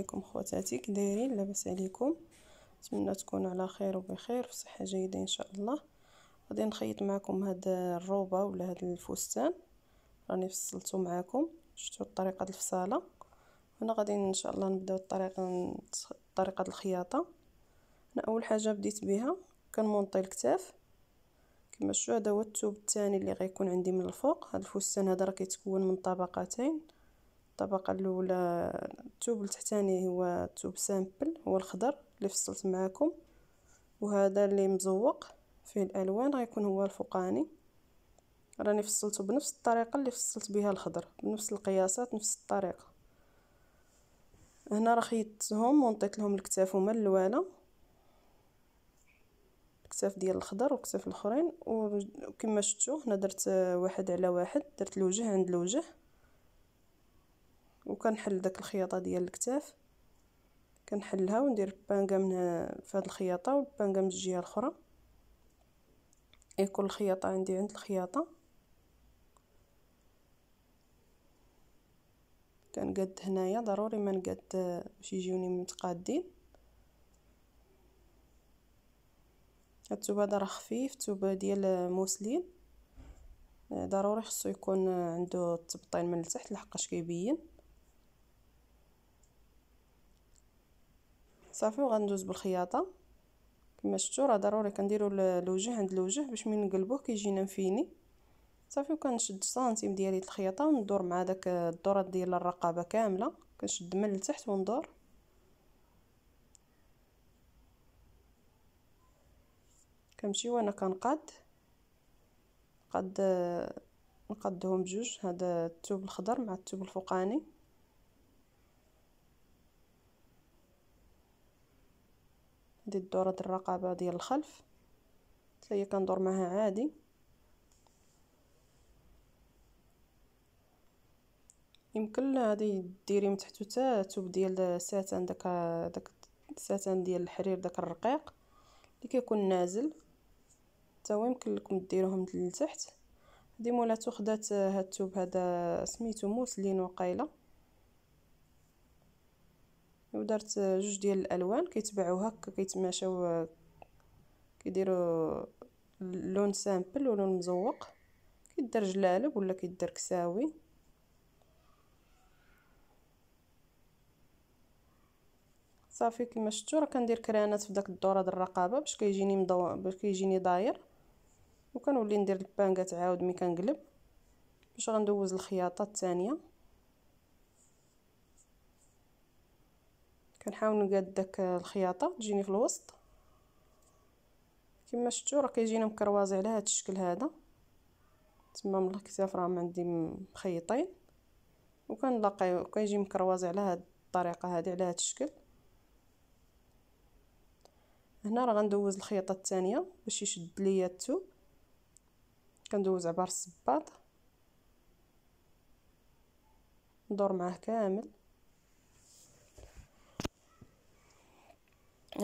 عليكم خواتاتي كدايرين لاباس عليكم نتمنى تكونوا على خير وبخير في صحه جيده ان شاء الله غادي نخيط معكم هاد الروبه ولا هاد الفستان راني فصلته معكم شفتوا طريقه الفصاله هنا غادي ان شاء الله نبداو الطريقه طريقه الخياطه انا اول حاجه بديت بها كنمونطي الكتاف كما شفتوا هذا هو الثوب الثاني اللي غيكون عندي من الفوق هذا الفستان هذا راه كيتكون من طبقتين الطبقه الاولى التوب التحتاني هو توب سامبل هو الخضر اللي فصلت معاكم وهذا اللي مزوق فيه الالوان غيكون هو الفوقاني راني فصلته بنفس الطريقه اللي فصلت بها الخضر بنفس القياسات نفس الطريقه هنا راه خيطتهم ونطيت لهم الكتاف هما اللواله الكتاف ديال الخضر والكتاف الاخرين وكما شفتوا هنا درت واحد على واحد درت الوجه عند الوجه وكنحل داك الخياطه ديال الكتاف كنحلها وندير البانكا من في هاد الخياطه والبانكا من الجهه الاخرى يكون الخياطه عندي عند الخياطه كنقاد هنايا ضروري ما نقاد باش يجيوني متقادين هاد التوب هذا راه خفيف توب ديال موسلين ضروري خصو يكون عنده التبطين من التحت لحقاش كيبين صافي وغندوز بالخياطه كما شفتوا راه ضروري كنديروا الوجه عند الوجه باش من نقلبوه كيجينا مفيني صافي وكنشد السنتيم ديالي الخياطه وندور مع داك الدورات ديال الرقبه كامله كنشد من التحت وندور كنمشي وانا كنقاد قد نقدهم بجوج هذا الثوب الخضر مع الثوب الفوقاني ديال دورة الرقبة ديال الخلف هي كندور معها عادي يمكن غادي ديري من تحت حتى توب ديال الساتان داك داك الساتان ديال الحرير داك الرقيق اللي كيكون نازل حتى هو يمكن لكم ديروهم لتحت هادي مولا خدات هاد الثوب هذا سميتو موسلين وقيله ودرت جوج ديال الالوان كيتباعوا هكا كيتماشاو كيديروا لون سامبل ولون مزوق كيدار جلالب ولا كيدار كساوي صافي كما شفتوا راه كندير كرانات في داك الدور هاد الرقابه باش كيجيني مضو... باش كيجيني داير وكنولي ندير البانكات عاود ملي كنقلب باش غندوز الخياطه الثانيه كنحاول نقاد داك الخياطه تجيني في الوسط كما شفتوا راه كيجينا مكروازي على هذا الشكل هذا تما من الكتاف راهم عندي مخيطين وكنلاقي كيجي مكروازي على هاد الطريقه هذه على هاد الشكل هنا راه غندوز الخيطه الثانيه باش يشد ليا الثوب كندوز عبر الصباط ندور معاه كامل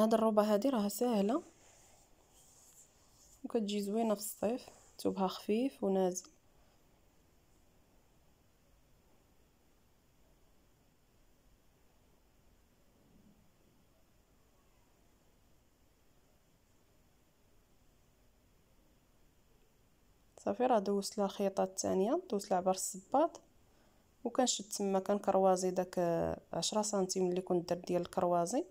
هاد الروبه هادي راها ساهله وكتجي زوينه في الصيف ثوبها خفيف ونازل صافي راه دوزت لها الخيطه الثانيه دوزت لها عبر الصباط وكنشد تما كنكروازي داك 10 سنتيم اللي كنت درت ديال الكروازي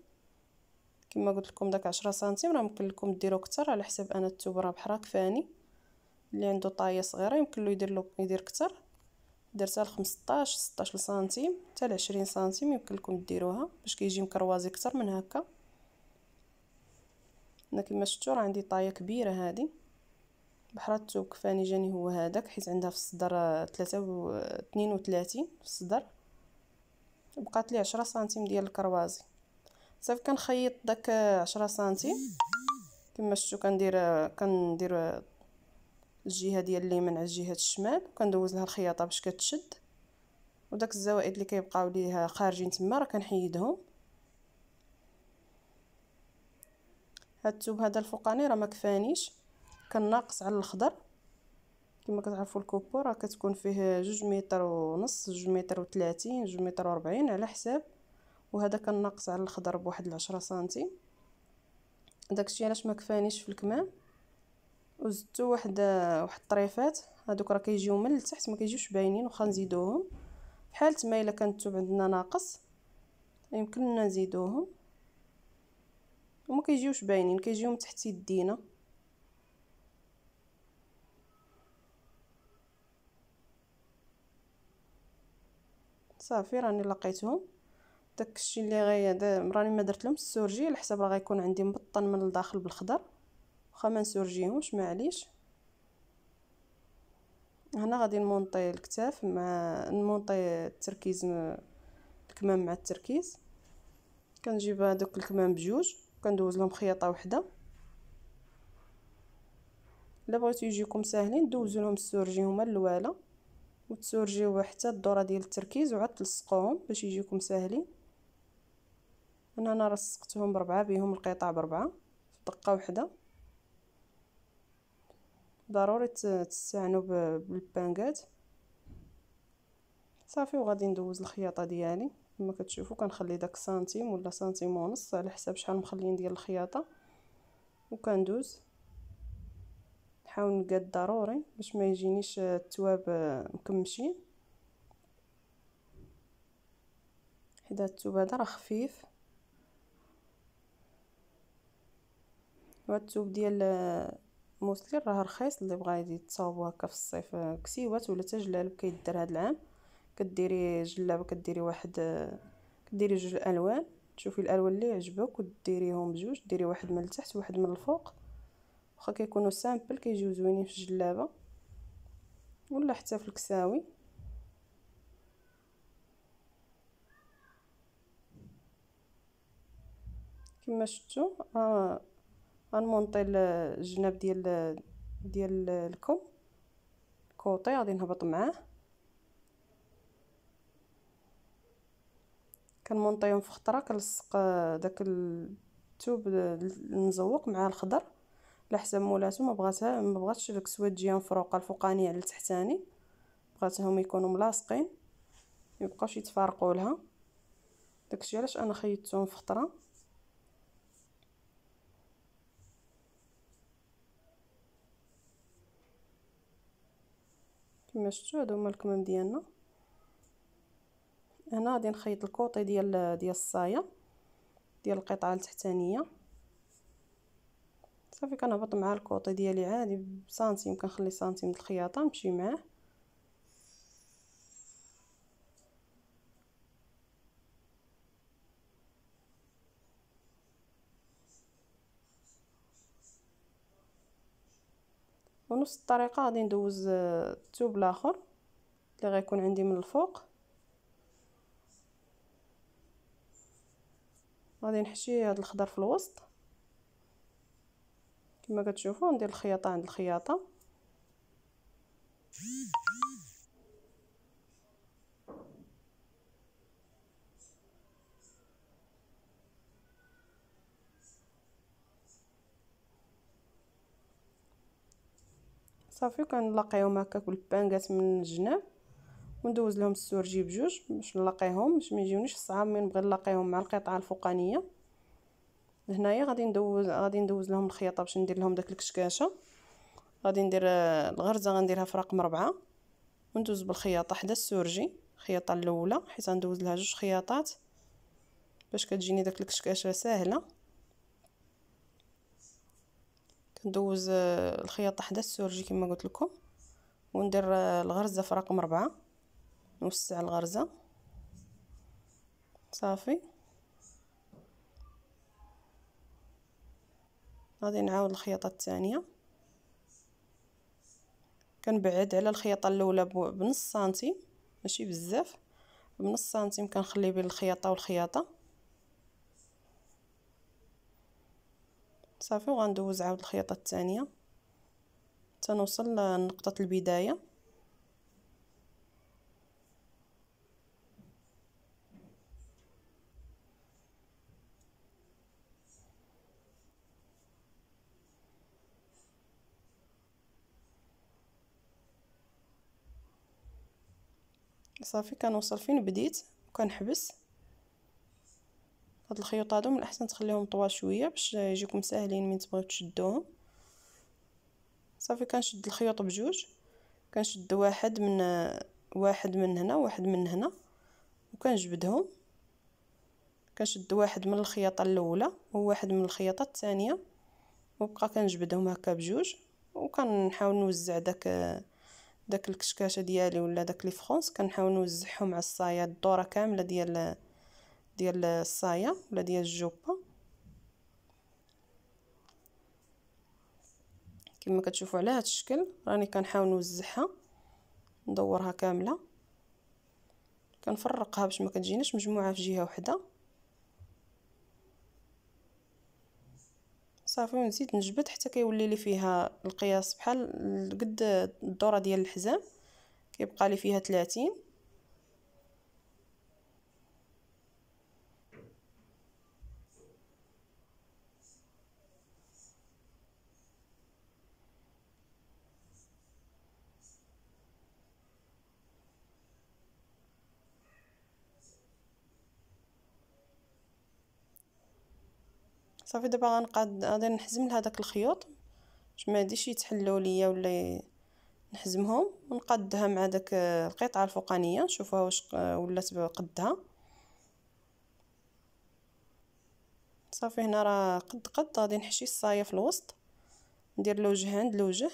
كما قلت لكم داك 10 سنتيم راه ممكن لكم ديرو كتر على حساب انا الثوب راه بحراك فاني اللي عنده طايه صغيره يمكن له يدير له يدير كتر درتها ل 15 16 سنتيم حتى ل 20 سنتيم يمكن لكم ديروها باش كيجي مكروازي كتر من هكا انا كما شفتوا راه عندي طايه كبيره هذه بحرات الثوب كفاني جاني هو هذاك حيت عندها في الصدر 3 و 32 في الصدر بقات لي 10 سنتيم ديال الكروازي صافي كنخيط داك عشرة سنتيم كما شفتو كندير كندير الجهه ديال اليمين على جهه الشمال وكندوز لها الخياطه باش كتشد وداك الزوائد اللي كيبقاو ليها خارجين تما راه كنحيدهم هاد الثوب هذا الفوقاني راه ما كفانيش كناقص على الخضر كما كتعرفوا الكوبو راه كتكون فيه جوج متر ونص جوج متر وثلاثين جوج متر وربعين على حساب وهذا كان ناقص على الخضر بواحد العشرة سنتي داكشي علاش ما كفانيش في الكمام وزدتو واحد واحد الطريفات هادوك راه كيجيو من التحت ما كيجيوش باينين واخا نزيدوهم بحال ما الا كان الثوب عندنا ناقص يمكننا نزيدوهم وما كيجيوش باينين كيجيو من تحت يدينا صافي راني لقيتهم داك الشيء اللي غي راني ما درت لهم السورجي على حساب راه غيكون عندي مبطن من الداخل بالخضر واخا ما نسورجيهمش معليش هنا غادي نمونطي الكتاف مع نمونطي التركيز الكمام مع التركيز كنجيب هذوك الكمام بجوج كندوز لهم خياطه وحده الا بغيتو يجيكم ساهلين دوزو لهم السورجي هما اللواله وتسورجيو حتى الدوره ديال التركيز وعاد تلصقوهم باش يجيكم ساهلين هنا انا رصقتهم بربعه بيهم القطع بربعه في دقه واحده ضروري تستعنوا بالبانكات صافي وغادي ندوز الخياطه ديالي كما كتشوفوا كنخلي داك سنتيم ولا سنتيم ونص على حساب شحال مخليين ديال الخياطه وكندوز نحاول نقاد ضروري باش ما يجينيش آه، التواب آه، مكمشين هاد التوب هذا راه خفيف هاد ديال آه، موسلين راه رخيص اللي بغا يتصاوبو هكا في الصيف آه، كسيوات ولا تا جلالب كيدار هاد العام كديري جلابه كديري واحد آه، كديري جوج الالوان تشوفي الالوان اللي يعجبك وديريهم بجوج ديري واحد من التحت وواحد من الفوق واخا كيكونوا سامبل كيجيو زوينين في الجلابه ولا حتى في الكساوي كما شفتوا آه غنمونطي الجناب ديال ديال الكم الكوطي غادي نهبط معاه كنمونطيهم في خطره كنلصق داك الثوب المزوق مع الخضر على حسب مولاتو ما بغاتها ما بغاتش السواد تجي مفروقه الفوقانيه على التحتاني بغاتهم يكونوا ملاصقين ما يبقاوش يتفارقوا لها داكشي علاش انا خيطتهم في خطره كما شفتوا هادو هما الكمام ديالنا هنا غادي نخيط الكوطي ديال ديال الصايه ديال القطعه التحتانيه صافي كنهبط مع الكوطي ديالي عادي بسنتيم كنخلي سنتيم د الخياطه نمشي معاه بنفس الطريقه غادي ندوز آه، الثوب الاخر اللي غيكون عندي من الفوق غادي نحشي هذا الخضر في الوسط كما كتشوفوا ندير الخياطه عند الخياطه صافي وكنلاقيهم هكاك بالبانكات من الجناب وندوز لهم السورجي بجوج باش نلاقيهم باش ما يجيونيش صعاب من نبغي نلاقيهم مع القطعه الفوقانيه هنايا غادي ندوز غادي ندوز لهم الخياطه باش ندير لهم داك الكشكاشه غادي ندير الغرزه غنديرها في رقم ربعة وندوز بالخياطه حدا السورجي الخياطه الاولى حيت غندوز لها جوج خياطات باش كتجيني داك الكشكاشه ساهله ندوز آه، الخياطه حدا السورجي كما قلت لكم وندير آه، الغرزه في رقم أربعة نوسع الغرزه صافي غادي نعاود الخياطه الثانيه كنبعد على الخياطه الاولى بنص سنتيم ماشي بزاف بنص سنتيم كنخلي بين الخياطه والخياطه صافي وغندوز عاود الخياطه الثانيه حتى نوصل لنقطه البدايه صافي كنوصل فين بديت وكنحبس هاد الخيوط هادو من الاحسن تخليهم طوال شويه باش يجيكم ساهلين من تبغيو تشدوهم صافي كنشد الخيوط بجوج كنشد واحد من واحد من هنا واحد من هنا وكنجبدهم كنشد واحد من الخياطه الاولى وواحد من الخياطه الثانيه وبقى كنجبدهم هكا بجوج وكنحاول نوزع داك داك الكشكاشه ديالي ولا داك لي فرونس كنحاول نوزعهم على الصايه الدوره كامله ديال ديال الصايه ولا ديال الجوبه كما كتشوفوا على هذا الشكل راني كنحاول نوزعها ندورها كامله كنفرقها باش ما كتجيناش مجموعه في جهه وحده صافي ونزيد نجبد حتى كيولي لي فيها القياس بحال قد الدوره ديال الحزام كيبقى لي فيها 30 صافي دابا غنقاد غادي نحزم لهداك الخيوط باش ما يديش يتحلوا ليا ولا نحزمهم ونقادها مع داك القطعه الفوقانيه نشوفها واش ولات قدها صافي هنا راه قد قد غادي نحشي الصايه في الوسط ندير لوجه عند لوجه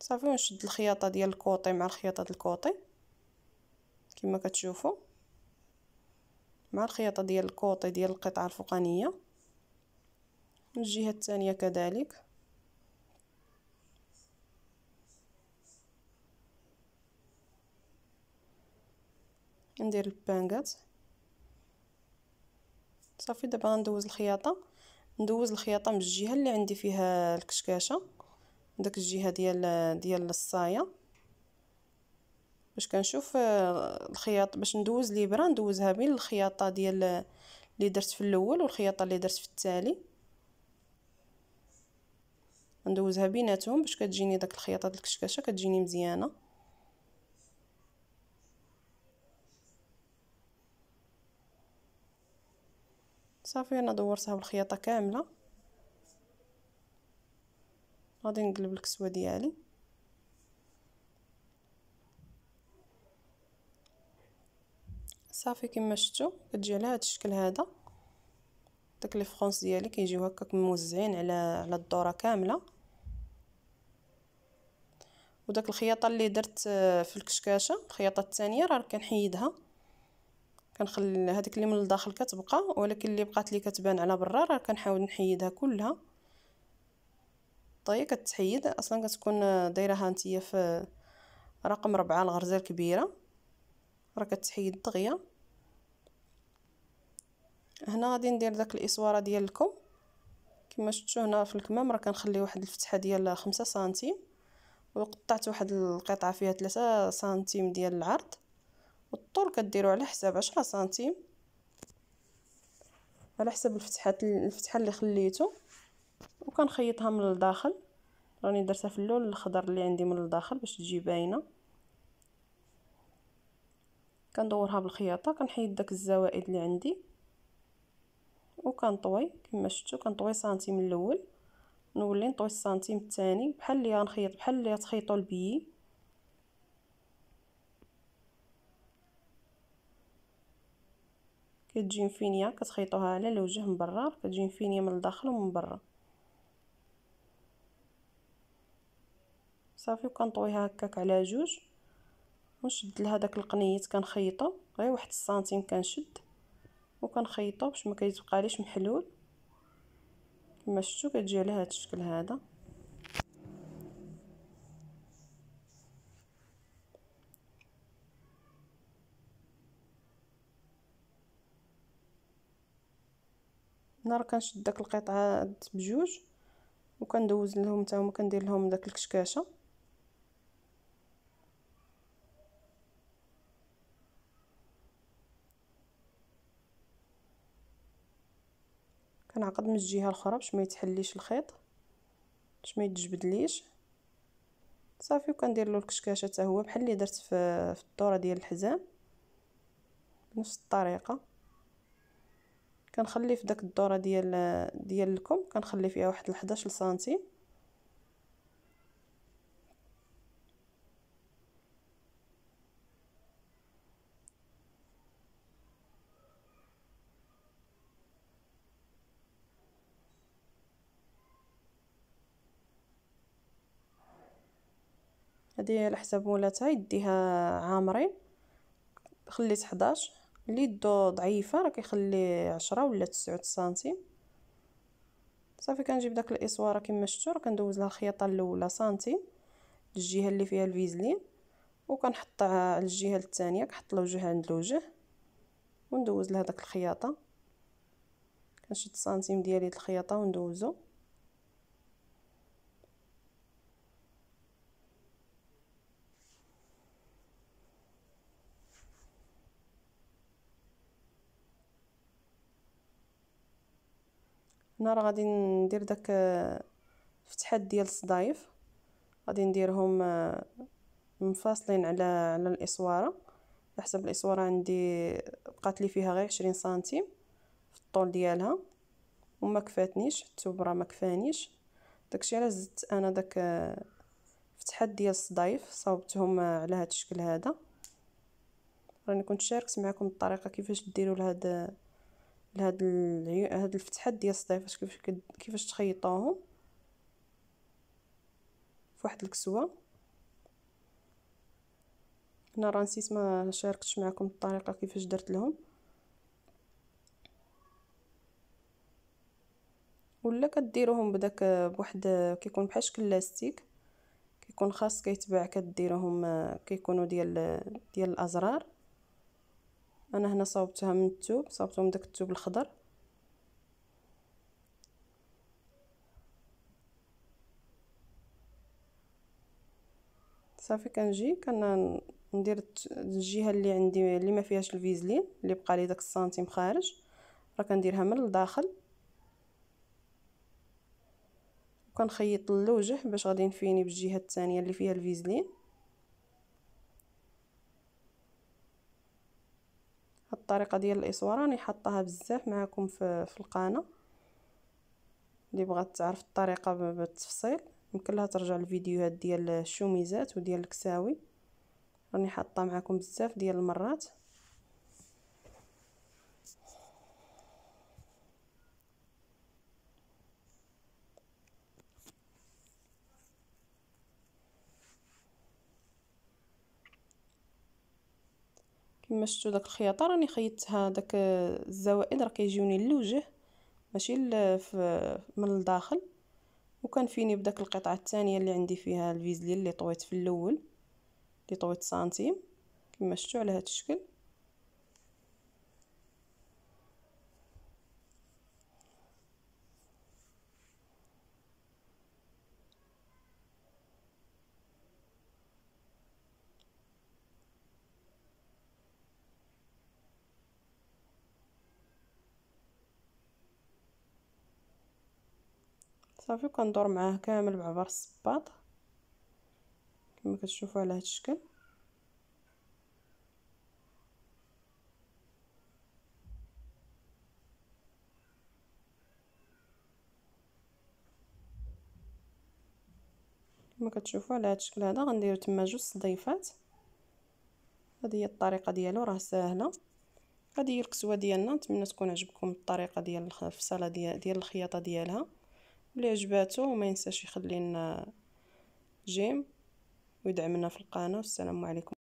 صافي ونشد الخياطه ديال الكوطي مع الخياطه ديال الكوطي كما كتشوفوا مع الخياطه ديال الكوطي ديال القطعه الفوقانيه الجهة الثانية كذلك ندير البانكات صافي دابا غندوز الخياطه ندوز الخياطه من الجهه اللي عندي فيها الكشكاشه داك الجهه ديال ديال الصايه باش كنشوف آه، الخياط باش ندوز ليبره ندوزها بين الخياطه ديال اللي درت في الاول والخياطه اللي درت في التالي غندوزها بيناتهم باش كتجيني داك الخياطه الكشكشه كتجيني مزيانه صافي انا دورتها بالخياطه كامله غادي نقلب الكسوه ديالي صافي كما شفتوا كتجي على هذا الشكل هذا داك لي فرونس ديالي كيجيو هكاك موزعين على على الدوره كامله وداك الخياطه اللي درت آه، في الكشكاشه الخياطه الثانيه راه كنحيدها كنخلي هذيك اللي من الداخل كتبقى ولكن اللي بقات لي كتبان على برا راه كنحاول نحيدها كلها طيب كتحيد اصلا كتكون آه، دايرها نتيا في رقم ربعة الغرزه الكبيره راه كتحيد دغيا هنا غادي ندير داك الاسواره ديال الكم كما شفتوا هنا في الكمام راه كنخلي واحد الفتحه ديال 5 سنتيم وقطعت واحد القطعه فيها 3 سنتيم ديال العرض والطول كديروا على حساب 10 سنتيم على حساب الفتحات الفتحه اللي خليته وكنخيطها من الداخل راني درتها في اللون الخضر اللي عندي من الداخل باش تجي باينه كندورها بالخياطه كنحيد داك الزوائد اللي عندي وكنطوي كما شفتوا كنطوي سنتيم الاول نولي نطوي السنتيم الثاني بحال اللي غنخيط بحال اللي تخيطوا البيي كتجي فينيا كتخيطوها على الوجه من برا كتجي فينيا من الداخل ومن برا صافي وكنطويها هكاك على جوج ونشد لها داك القنيت كنخيطو غير واحد السنتيم كنشد وكنخيطو باش ما كيتبقاليش محلول كما شفتو كتجي على هذا الشكل هذا راه كنشد داك القطعات بجوج وكندوز لهم حتى هما كندير لهم داك الكشكاشه كنعقد من الجهه الاخرى باش ما يتحليش الخيط باش ما يتجبدليش صافي وكندير له الكشكاشه حتى هو بحال اللي درت في في الدوره ديال الحزام بنفس الطريقه كنخلي في داك الدوره ديال ديال الكم كنخلي فيها واحد 11 سنتيم هذه على حساب مولاتها يديها عامرين خليت 11 اللي يدو ضعيفه راه كيخلي 10 ولا 9 سنتيم صافي كنجيب داك الاسواره كما شفتوا راه كندوز لها الخياطه الاولى سنتيم الجهه اللي فيها الفيزلين وكنحطها على الجهه الثانيه كنحط الوجه عند الوجه وندوز لها داك الخياطه كنشد سنتيم ديالي الخياطه وندوزو هنا راه غادي ندير داك آه، فتحات ديال الصدايف غادي نديرهم آه، منفصلين على على الاسواره حسب الاسواره عندي بقات لي فيها غير 20 سنتيم في الطول ديالها وما كفاتنيش الثوب راه ما كفانيش داكشي علاش زدت انا داك آه، فتحات ديال الصدايف صاوبتهم على هذا الشكل هذا راني كنت شاركت معكم الطريقه كيفاش ديروا لهاد لهاد العيو... هاد الفتحات ديال الصيف كيفاش كد... كيفاش تخيطوهم فواحد الكسوه هنا راه نسيت ما شاركتش معكم الطريقه كيفاش درت لهم ولا كديروهم بداك بواحد كيكون بحال شكل لاستيك كيكون خاص كيتباع كديروهم آه، كيكونوا ديال ديال الازرار انا هنا صوبتها من التوب صوبته من داك التوب الخضر صافي كنجي كن ندير الجهه اللي عندي اللي ما فيهاش الفيزلين اللي بقى لي داك السنتيم خارج راه كنديرها من الداخل وكنخيط الوجه باش غادي نفيني بالجهه الثانيه اللي فيها الفيزلين الطريقه ديال الاسوار راني حاطاها بزاف معكم في, في القناه اللي بغات تعرف الطريقه بالتفصيل يمكن لها ترجع الفيديوهات ديال الشوميزات وديال الكساوي راني حاطه معكم بزاف ديال المرات كما شفتوا داك الخياطه راني خيطتها داك آه، الزوائد راه كيجيوني للوجه ماشي من الداخل وكنفيني بداك القطعه الثانيه اللي عندي فيها الفيزلي اللي طويت في الاول اللي طويت سنتيم كما شفتوا على هذا الشكل صافي وكندور معاه كامل بعبر الصباط كما كتشوفوا على هذا الشكل كما كتشوفوا على هذا الشكل هذا غنديروا تما جوج صديفات هذه هي الطريقه ديالو راه ساهله هذه هي الكسوه ديالنا نتمنى تكون عجبكم الطريقه ديال الفصاله ديال, ديال الخياطه ديالها اللي عجباتو وما ينساش يخلي لنا جيم ويدعمنا في القناه والسلام عليكم